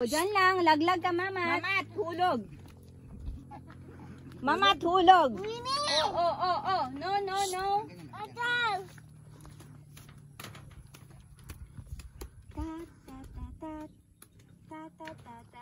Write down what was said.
O dyan lang, laglag ka mama. Mama, tulog. Mama, tulog. Mimi. Oh, oh, oh, oh. No, no, no. Atal. Ta ta ta ta ta ta ta ta.